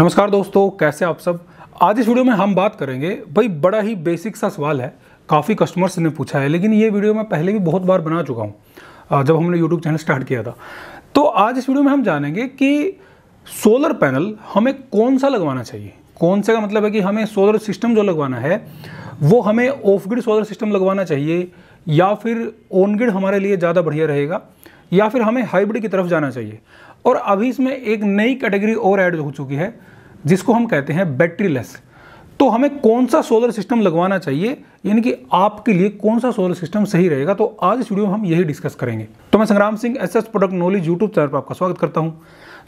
नमस्कार दोस्तों कैसे आप सब आज इस वीडियो में हम बात करेंगे भाई बड़ा ही बेसिक सा सवाल है काफ़ी कस्टमर्स ने पूछा है लेकिन ये वीडियो मैं पहले भी बहुत बार बना चुका हूँ जब हमने यूट्यूब चैनल स्टार्ट किया था तो आज इस वीडियो में हम जानेंगे कि सोलर पैनल हमें कौन सा लगवाना चाहिए कौन से का मतलब है कि हमें सोलर सिस्टम जो लगवाना है वो हमें ऑफ ग्रिड सोलर सिस्टम लगवाना चाहिए या फिर ऑन ग्रिड हमारे लिए ज़्यादा बढ़िया रहेगा या फिर हमें हाइब्रिड की तरफ जाना चाहिए और अभी इसमें एक नई कैटेगरी और ऐड हो चुकी है जिसको हम कहते हैं बैटरी लेस तो हमें कौन सा सोलर सिस्टम लगवाना चाहिए यानी कि आपके लिए कौन सा सोलर सिस्टम सही रहेगा तो आज इस वीडियो में हम यही डिस्कस करेंगे तो मैं Sangram Singh S S product knowledge YouTube channel पर आपका स्वागत करता हूं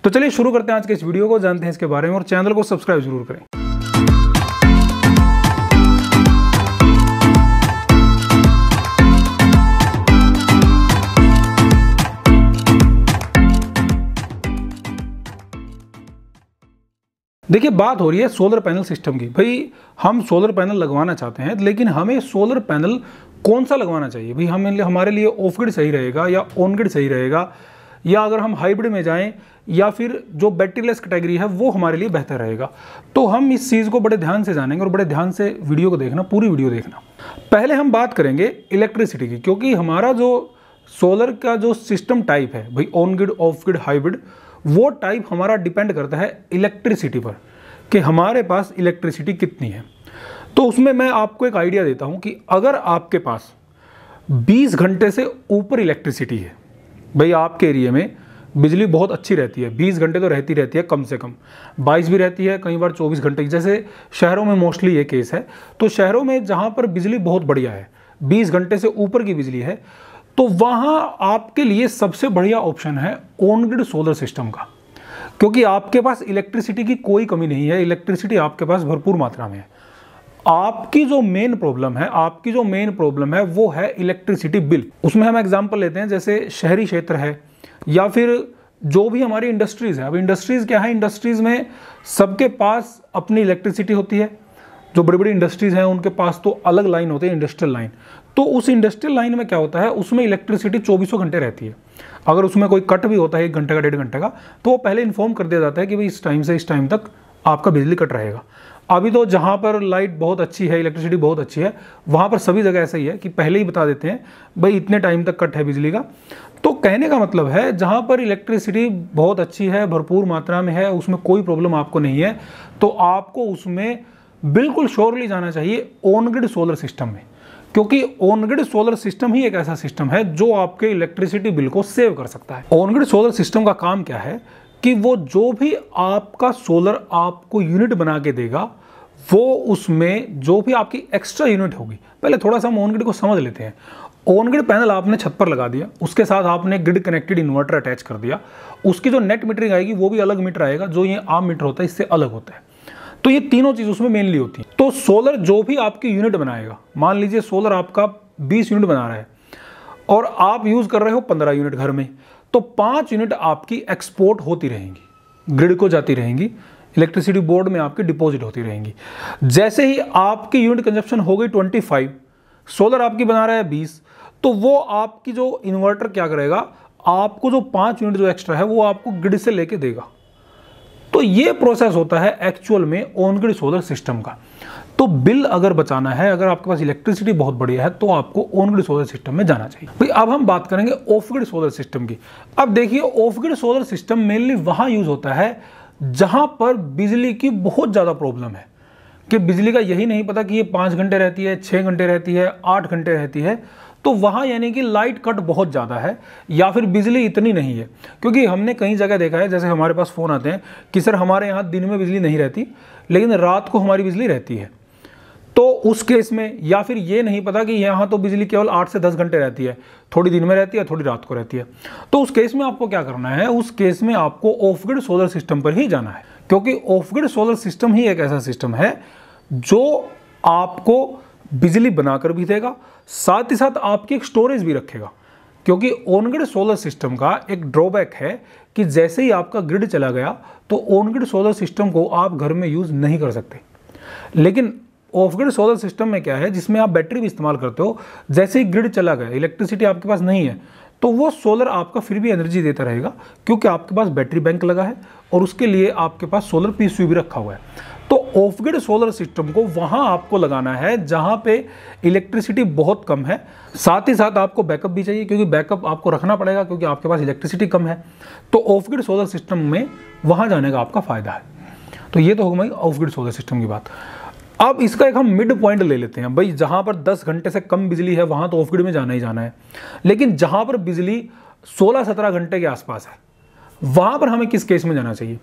तो चलिए शुरू करते हैं आज के इस वीडियो को जानते हैं इसके बारे में और चैनल को सब्सक्राइब जरूर करें देखिए बात हो रही है सोलर पैनल सिस्टम की भाई हम सोलर पैनल लगवाना चाहते हैं लेकिन हमें सोलर पैनल कौन सा लगवाना चाहिए भाई हमें हमारे लिए ऑफ ग्रिड सही रहेगा या ऑन ग्रिड सही रहेगा या अगर हम हाइब्रिड में जाएं या फिर जो बैटरीलेस कैटेगरी है वो हमारे लिए बेहतर रहेगा तो हम इस चीज़ को बड़े ध्यान से जानेंगे और बड़े ध्यान से वीडियो को देखना पूरी वीडियो देखना पहले हम बात करेंगे इलेक्ट्रिसिटी की क्योंकि हमारा जो सोलर का जो सिस्टम टाइप है भाई on grid off grid hybrid वो टाइप हमारा डिपेंड करता है इलेक्ट्रिसिटी पर कि हमारे पास इलेक्ट्रिसिटी कितनी है तो उसमें मैं आपको एक आइडिया देता हूँ कि अगर आपके पास 20 घंटे से ऊपर इलेक्ट्रिसिटी है भाई आपके एरिया में बिजली बहुत अच्छी रहती है 20 घंटे तो रहती रहती है कम से कम 22 भी रहती है कई बार 24 घंटे जैसे शहरों में मोस्टली ये केस है तो शहरों में जहाँ पर बिजली बहुत बढ़िया है 20 घंटे से ऊपर की बिजली है तो वहां आपके लिए सबसे बढ़िया ऑप्शन है ओनग्रिड ग्रिड सोलर सिस्टम का क्योंकि आपके पास इलेक्ट्रिसिटी की कोई कमी नहीं है इलेक्ट्रिसिटी आपके पास भरपूर मात्रा में है आपकी जो मेन प्रॉब्लम है आपकी जो मेन प्रॉब्लम है वो है इलेक्ट्रिसिटी बिल उसमें हम एग्जाम्पल लेते हैं जैसे शहरी क्षेत्र है या फिर जो भी हमारी इंडस्ट्रीज़ है अब इंडस्ट्रीज़ क्या है इंडस्ट्रीज़ में सबके पास अपनी इलेक्ट्रिसिटी होती है जो बड़ी बड़ी इंडस्ट्रीज़ हैं उनके पास तो अलग लाइन होती है इंडस्ट्रियल लाइन तो उस इंडस्ट्रियल लाइन में क्या होता है उसमें इलेक्ट्रिसिटी चौबीसों घंटे रहती है अगर उसमें कोई कट भी होता है एक घंटे का डेढ़ घंटे का तो वो पहले इन्फॉर्म कर दिया जाता है कि भाई इस टाइम से इस टाइम तक आपका बिजली कट रहेगा अभी तो जहाँ पर लाइट बहुत अच्छी है इलेक्ट्रिसिटी बहुत अच्छी है वहाँ पर सभी जगह ऐसा ही है कि पहले ही बता देते हैं भाई इतने टाइम तक कट है बिजली का तो कहने का मतलब है जहाँ पर इलेक्ट्रिसिटी बहुत अच्छी है भरपूर मात्रा में है उसमें कोई प्रॉब्लम आपको नहीं है तो आपको उसमें बिल्कुल श्योरली जाना चाहिए ऑन ग्रिड सोलर सिस्टम में क्योंकि ऑनग्रिड सोलर सिस्टम ही एक ऐसा सिस्टम है जो आपके इलेक्ट्रिसिटी बिल को सेव कर सकता है ऑनग्रिड सोलर सिस्टम का काम क्या है कि वो जो भी आपका सोलर आपको यूनिट बना के देगा वो उसमें जो भी आपकी एक्स्ट्रा यूनिट होगी पहले थोड़ा सा हम ऑनग्रिड को समझ लेते हैं ऑनग्रिड पैनल आपने छत पर लगा दिया उसके साथ आपने ग्रिड कनेक्टेड इन्वर्टर अटैच कर दिया उसकी जो नेट मीटरिंग आएगी वो भी अलग मीटर आएगा जो ये आम मीटर होता है इससे अलग होता है तो ये तीनों चीज़ उसमें मेनली होती है तो सोलर जो भी आपकी यूनिट बनाएगा मान लीजिए सोलर आपका बीस यूनिट बना रहा है और आप यूज़ कर रहे हो पंद्रह यूनिट घर में तो पांच यूनिट आपकी एक्सपोर्ट होती रहेंगी ग्रिड को जाती रहेंगी इलेक्ट्रिसिटी बोर्ड में आपकी डिपॉजिट होती रहेंगी जैसे ही आपकी यूनिट कंजप्शन हो गई 25, सोलर आपकी बना रहा है 20, तो वो आपकी जो इन्वर्टर क्या करेगा आपको जो पांच यूनिट जो एक्स्ट्रा है वो आपको ग्रिड से लेके देगा तो ये प्रोसेस होता है एक्चुअल में ओनग्रिड सोलर सिस्टम का तो बिल अगर बचाना है अगर आपके पास इलेक्ट्रिसिटी बहुत बढ़िया है तो आपको ओनग्रिड सोलर सिस्टम में जाना चाहिए भाई अब हम बात करेंगे ऑफग्रिड सोलर सिस्टम की अब देखिए ऑफग्रिड सोलर सिस्टम मेनली वहाँ यूज़ होता है जहाँ पर बिजली की बहुत ज़्यादा प्रॉब्लम है कि बिजली का यही नहीं पता कि ये पाँच घंटे रहती है छः घंटे रहती है आठ घंटे रहती है तो वहाँ यानी कि लाइट कट बहुत ज़्यादा है या फिर बिजली इतनी नहीं है क्योंकि हमने कई जगह देखा है जैसे हमारे पास फ़ोन आते हैं कि सर हमारे यहाँ दिन में बिजली नहीं रहती लेकिन रात को हमारी बिजली रहती है तो उस केस में या फिर ये नहीं पता कि यहाँ तो बिजली केवल आठ से दस घंटे रहती है थोड़ी दिन में रहती है थोड़ी रात को रहती है तो उस केस में आपको क्या करना है उस केस में आपको ऑफग्रिड सोलर सिस्टम पर ही जाना है क्योंकि ऑफग्रिड सोलर सिस्टम ही एक ऐसा सिस्टम है जो आपको बिजली बनाकर भी देगा साथ ही साथ आपकी एक स्टोरेज भी रखेगा क्योंकि ओनग्रिड सोलर सिस्टम का एक ड्रॉबैक है कि जैसे ही आपका ग्रिड चला गया तो ओनग्रिड सोलर सिस्टम को आप घर में यूज़ नहीं कर सकते लेकिन ऑफ ग्रिड सोलर सिस्टम में क्या है जिसमें आप बैटरी भी इस्तेमाल करते हो जैसे ही ग्रिड चला गया इलेक्ट्रिसिटी आपके पास नहीं है तो वो सोलर आपका फिर भी एनर्जी देता रहेगा क्योंकि आपके पास बैटरी बैंक लगा है और उसके लिए आपके पास सोलर पी भी रखा हुआ है तो ऑफ ग्रिड सोलर सिस्टम को वहाँ आपको लगाना है जहाँ पे इलेक्ट्रिसिटी बहुत कम है साथ ही साथ आपको बैकअप भी चाहिए क्योंकि बैकअप आपको रखना पड़ेगा क्योंकि आपके पास इलेक्ट्रिसिटी कम है तो ऑफ ग्रिड सोलर सिस्टम में वहाँ जाने का आपका फ़ायदा है तो ये तो होगा ऑफ ग्रिड सोलर सिस्टम की बात अब इसका एक हम मिड पॉइंट ले लेते हैं भाई जहाँ पर 10 घंटे से कम बिजली है वहाँ तो ऑफ ग्रिड में जाना ही जाना है लेकिन जहाँ पर बिजली 16-17 घंटे के आसपास है वहां पर हमें किस केस में जाना चाहिए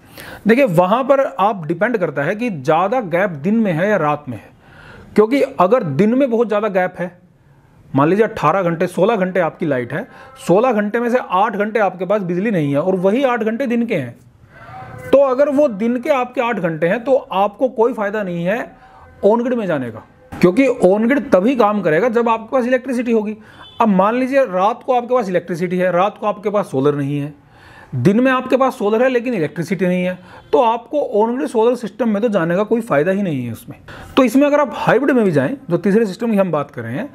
देखिए वहां पर आप डिपेंड करता है कि ज़्यादा गैप दिन में है या रात में है क्योंकि अगर दिन में बहुत ज़्यादा गैप है मान लीजिए 18 घंटे 16 घंटे आपकी लाइट है 16 घंटे में से 8 घंटे आपके पास बिजली नहीं है और वही 8 घंटे दिन के हैं तो अगर वो दिन के आपके 8 घंटे हैं तो आपको कोई फायदा नहीं है ओनगिड़ में जाने का क्योंकि ओनगिड़ तभी काम करेगा जब आपके पास इलेक्ट्रिसिटी होगी अब मान लीजिए रात को आपके पास इलेक्ट्रिसिटी है रात को आपके पास सोलर नहीं है दिन में आपके पास सोलर है लेकिन इलेक्ट्रिसिटी नहीं है तो आपको ऑनग्रिड सोलर सिस्टम में तो जाने का कोई फ़ायदा ही नहीं है उसमें तो इसमें अगर आप हाइब्रिड में भी जाएं जो तीसरे सिस्टम की हम बात कर रहे हैं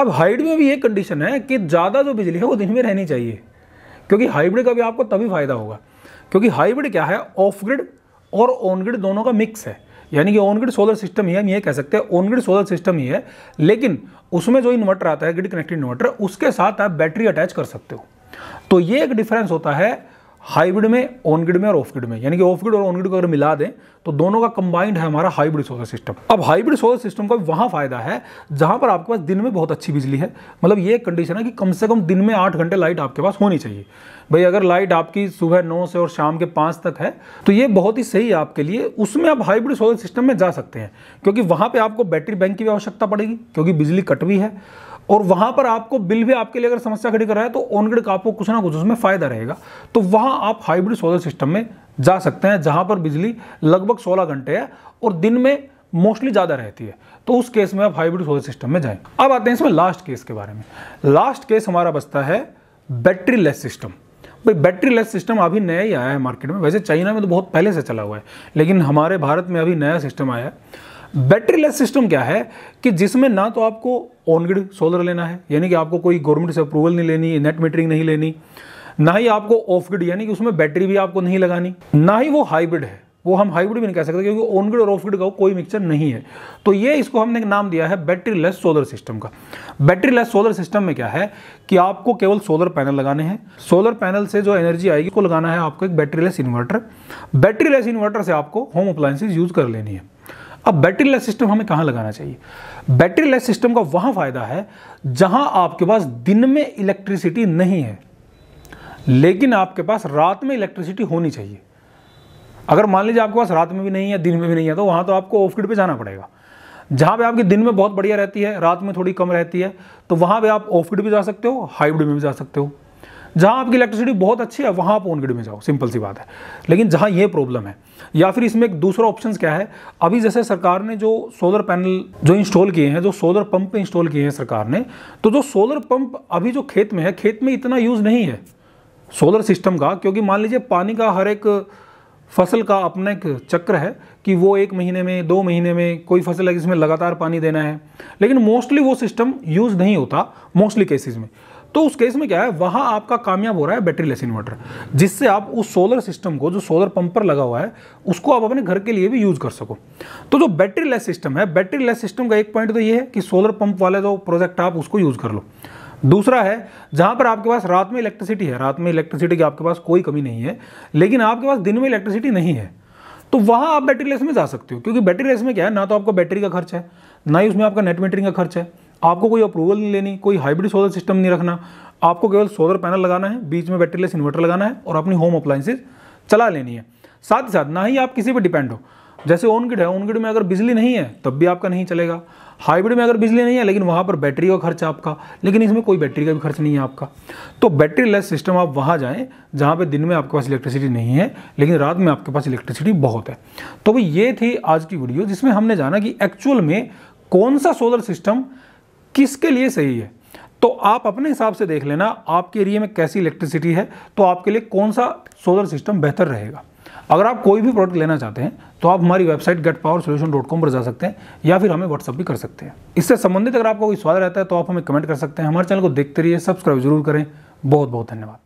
अब हाइब्रिड में भी ये कंडीशन है कि ज़्यादा जो बिजली है वो दिन में रहनी चाहिए क्योंकि हाइब्रिड का भी आपको तभी फ़ायदा होगा क्योंकि हाइब्रिड क्या है ऑफ ग्रिड और ऑनग्रिड दोनों का मिक्स है यानी कि ऑनग्रिड सोलर सिस्टम ही हम ये कह सकते हैं ऑनग्रिड सोलर सिस्टम ही है लेकिन उसमें जो इन्वर्टर आता है ग्रिड कनेक्टेड इन्वर्टर उसके साथ आप बैटरी अटैच कर सकते हो तो ये एक डिफरेंस होता है हाइब्रिड में ऑन ग्रिड में और ऑफ ग्रिड में यानी कि ऑफ ग्रिड और ऑन ग्रिड को अगर मिला दें तो दोनों का कंबाइंड है हमारा हाइब्रिड सोलर सिस्टम अब हाइब्रिड सोलर सिस्टम का वहाँ फायदा है जहाँ पर आपके पास दिन में बहुत अच्छी बिजली है मतलब ये कंडीशन है कि कम से कम दिन में आठ घंटे लाइट आपके पास होनी चाहिए भाई अगर लाइट आपकी सुबह नौ से और शाम के पाँच तक है तो ये बहुत ही सही है आपके लिए उसमें आप हाइब्रिड सोलर सिस्टम में जा सकते हैं क्योंकि वहाँ पर आपको बैटरी बैंक की भी आवश्यकता पड़ेगी क्योंकि बिजली कट भी है और वहां पर आपको बिल भी आपके लिए अगर समस्या खड़ी कर रहा है तो ऑनग्रिड का आपको कुछ ना कुछ उसमें फायदा रहेगा तो वहां आप हाइब्रिड सोलर सिस्टम में जा सकते हैं जहां पर बिजली लगभग 16 घंटे है और दिन में मोस्टली ज़्यादा रहती है तो उस केस में आप हाइब्रिड सोलर सिस्टम में जाएंगे अब आते हैं इसमें लास्ट केस के बारे में लास्ट केस हमारा बचता है बैटरी लेस सिस्टम भाई बैटरी लेस सिस्टम अभी नया ही आया है मार्केट में वैसे चाइना में तो बहुत पहले से चला हुआ है लेकिन हमारे भारत में अभी नया सिस्टम आया है बैटरी लेस सिस्टम क्या है कि जिसमें ना तो आपको ऑनग्रिड सोलर लेना है यानी कि आपको कोई गवर्नमेंट से अप्रूवल नहीं लेनी नेट मीटरिंग नहीं लेनी ना ही आपको ऑफ ग्रिड यानी कि उसमें बैटरी भी आपको नहीं लगानी ना ही वो हाइब्रिड है वो हम हाइब्रिड भी नहीं कह सकते क्योंकि ऑन ग्रिड और ऑफ ग्रिड का कोई मिक्सचर नहीं है तो ये इसको हमने नाम दिया है बैटरी लेस सोलर सिस्टम का बैटरी लेस सोलर सिस्टम में क्या है कि आपको केवल सोलर पैनल लगाने हैं सोलर पैनल से जो एनर्जी आएगी उसको लगाना है आपको एक battery less inverter battery less inverter से आपको होम अप्लायंसेज यूज कर लेनी है अब बैटरी लेस सिस्टम हमें कहां लगाना चाहिए बैटरी लेस सिस्टम का वहां फ़ायदा है जहां आपके पास दिन में इलेक्ट्रिसिटी नहीं है लेकिन आपके पास रात में इलेक्ट्रिसिटी होनी चाहिए अगर मान लीजिए आपके पास रात में भी नहीं है दिन में भी नहीं है तो वहां तो आपको ऑफ ग्रिड पर जाना पड़ेगा जहां पे आपकी दिन में बहुत बढ़िया रहती है रात में थोड़ी कम रहती है तो वहां पे आप ऑफ ग्रिड भी जा सकते हो हाइब्रिड में भी जा सकते हो जहाँ आपकी इलेक्ट्रिसिटी बहुत अच्छी है वहाँ आप ऑनग्रिड में जाओ सिंपल सी बात है लेकिन जहाँ ये प्रॉब्लम है या फिर इसमें एक दूसरा ऑप्शन क्या है अभी जैसे सरकार ने जो सोलर पैनल जो इंस्टॉल किए हैं जो सोलर पंप इंस्टॉल किए हैं सरकार ने तो जो सोलर पंप अभी जो खेत में है खेत में इतना यूज़ नहीं है सोलर सिस्टम का क्योंकि मान लीजिए पानी का हर एक फसल का अपना एक चक्र है कि वो एक महीने में दो महीने में कोई फसल है जिसमें लगातार पानी देना है लेकिन मोस्टली वो सिस्टम यूज़ नहीं होता मोस्टली केसेस में तो उस केस में क्या है वहां आपका कामयाब हो रहा है बैटरी लेस इन्वर्टर जिससे आप उस सोलर सिस्टम को जो सोलर पंप पर लगा हुआ है उसको आप अपने घर के लिए भी यूज कर सको तो जो बैटरी लेस सिस्टम है बैटरी लेस सिस्टम का एक पॉइंट तो ये है कि सोलर पंप वाला जो प्रोजेक्ट आप उसको यूज कर लो दूसरा है जहां पर आपके पास रात में इलेक्ट्रिसिटी है रात में इलेक्ट्रिसिटी की आपके पास कोई कमी नहीं है लेकिन आपके पास दिन में इलेक्ट्रिसिटी नहीं है तो वहां आप बैटरी लेस में जा सकते हो क्योंकि बैटरी लेस में क्या है ना तो आपको बैटरी का खर्च है ना ही उसमें आपका नेट मीटरिंग का खर्च है आपको कोई अप्रूवल नहीं लेनी कोई हाइब्रिड सोलर सिस्टम नहीं रखना आपको केवल सोलर पैनल लगाना है बीच में बैटरीलेस इन्वर्टर लगाना है और अपनी होम अप्लाइंसेज चला लेनी है साथ ही साथ ना ही आप किसी पर डिपेंड हो जैसे ओनगिड है ओनगिड में अगर बिजली नहीं है तब भी आपका नहीं चलेगा हाइब्रिड में अगर बिजली नहीं है लेकिन वहाँ पर बैटरी का खर्च आपका लेकिन इसमें कोई बैटरी का भी खर्च नहीं है आपका तो बैटरी लेस सिस्टम आप वहाँ जाएं जहाँ पर दिन में आपके पास इलेक्ट्रिसिटी नहीं है लेकिन रात में आपके पास इलेक्ट्रिसिटी बहुत है तो भाई ये थी आज की वीडियो जिसमें हमने जाना कि एक्चुअल में कौन सा सोलर सिस्टम किसके लिए सही है तो आप अपने हिसाब से देख लेना आपके एरिए में कैसी इलेक्ट्रिसिटी है तो आपके लिए कौन सा सोलर सिस्टम बेहतर रहेगा अगर आप कोई भी प्रोडक्ट लेना चाहते हैं तो आप हमारी website get power solution dot com पर जा सकते हैं या फिर हमें व्हाट्सअप भी कर सकते हैं इससे संबंधित अगर आपका कोई सवाल रहता है तो आप हमें कमेंट कर सकते हैं हमारे चैनल को देखते रहिए सब्सक्राइब जरूर करें बहुत बहुत धन्यवाद